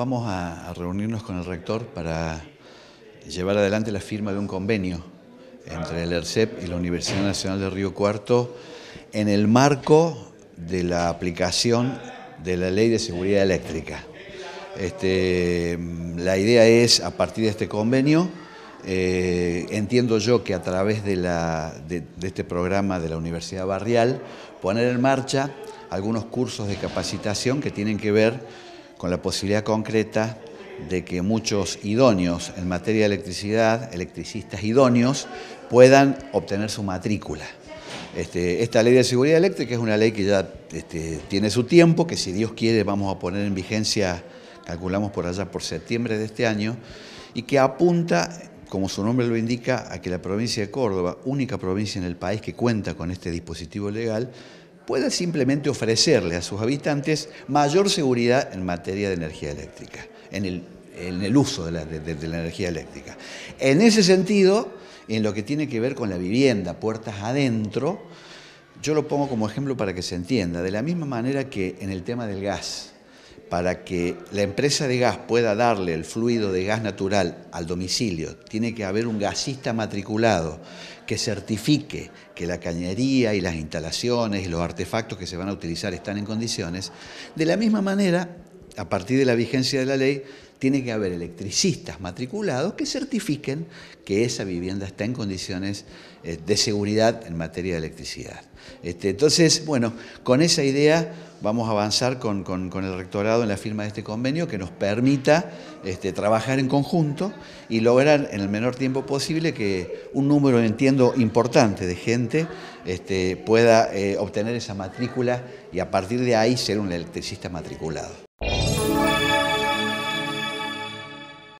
Vamos a, reunirnos con el rector para llevar adelante la firma de un convenio entre el ERCEP y la Universidad Nacional de Río Cuarto en el marco de la aplicación de la Ley de Seguridad Eléctrica. Este, la idea es, a partir de este convenio, eh, entiendo yo que a través de este programa de la Universidad Barrial, poner en marcha algunos cursos de capacitación que tienen que ver con la posibilidad concreta de que muchos idóneos en materia de electricidad, electricistas idóneos, puedan obtener su matrícula. Este, esta ley de seguridad eléctrica es una ley que ya este, tiene su tiempo, que si Dios quiere vamos a poner en vigencia, calculamos por allá por septiembre de este año, y que apunta, como su nombre lo indica, a que la provincia de Córdoba, única provincia en el país que cuenta con este dispositivo legal, pueda simplemente ofrecerle a sus habitantes mayor seguridad en materia de energía eléctrica, en el, uso de la energía eléctrica. En ese sentido, en lo que tiene que ver con la vivienda, puertas adentro, yo lo pongo como ejemplo para que se entienda, de la misma manera que en el tema del gas para que la empresa de gas pueda darle el fluido de gas natural al domicilio, tiene que haber un gasista matriculado que certifique que la cañería y las instalaciones y los artefactos que se van a utilizar están en condiciones. De la misma manera, a partir de la vigencia de la ley, tiene que haber electricistas matriculados que certifiquen que esa vivienda está en condiciones eh, de seguridad en materia de electricidad. Este, entonces, bueno, con esa idea vamos a avanzar con, el rectorado en la firma de este convenio que nos permita este, trabajar en conjunto y lograr en el menor tiempo posible que un número, entiendo, importante de gente este, pueda eh, obtener esa matrícula y a partir de ahí ser un electricista matriculado.